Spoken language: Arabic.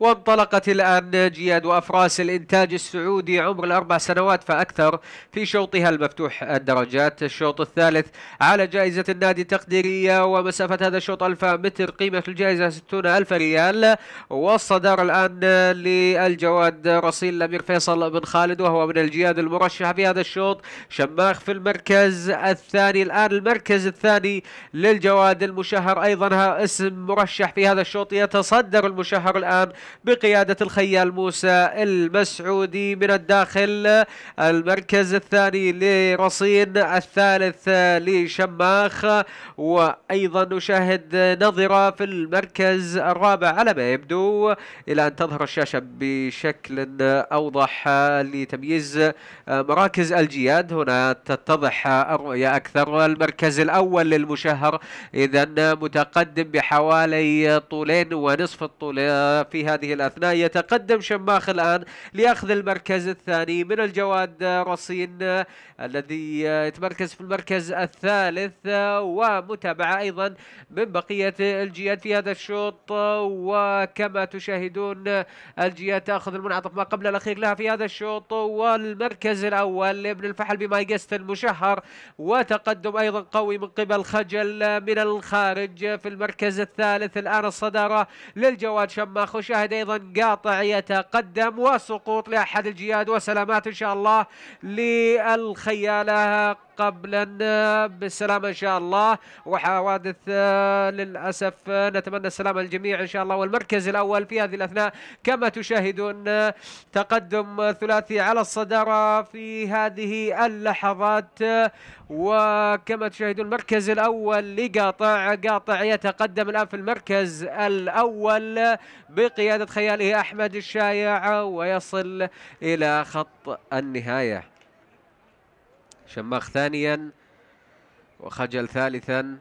وانطلقت الآن جياد وأفراس الإنتاج السعودي عمر الأربع سنوات فأكثر في شوطها المفتوح الدرجات الشوط الثالث على جائزة النادي التقديرية ومسافة هذا الشوط 1000 متر قيمة الجائزة ستون ألف ريال والصدار الآن للجواد رصيل الأمير فيصل بن خالد وهو من الجياد المرشح في هذا الشوط شماخ في المركز الثاني الآن المركز الثاني للجواد المشهر أيضا اسم مرشح في هذا الشوط يتصدر المشهر الآن بقيادة الخيال موسى المسعودي من الداخل المركز الثاني لرصين الثالث لشماخ وأيضا نشاهد نظرة في المركز الرابع على ما يبدو إلى أن تظهر الشاشة بشكل أوضح لتمييز مراكز الجياد هنا تتضح الرؤية أكثر المركز الأول للمشهر إذا متقدم بحوالي طولين ونصف الطول فيها هذه الأثناء يتقدم شماخ الآن لأخذ المركز الثاني من الجواد رصين آه، الذي آه، يتمركز في المركز الثالث آه، ومتابعة أيضا من بقية الجيات في هذا الشوط وكما تشاهدون الجيات تأخذ المنعطف ما قبل الأخير لها في هذا الشوط والمركز الأول لابن الفحل بمايجست مشهر وتقدم أيضا قوي من قبل خجل من الخارج في المركز الثالث الآن الصدارة للجواد شماخ وشاهد مشاهد أيضا قاطع يتقدم وسقوط لأحد الجياد وسلامات إن شاء الله للخيالة قبلا آه، بالسلامه ان شاء الله وحوادث آه، للاسف آه، نتمنى السلامه للجميع ان شاء الله والمركز الاول في هذه الاثناء كما تشاهدون تقدم ثلاثي على الصداره في هذه اللحظات وكما تشاهدون المركز الاول لقاطع قاطع يتقدم الان في المركز الاول بقياده خياله احمد الشايع ويصل الى خط النهايه شماخ ثانيا وخجل ثالثا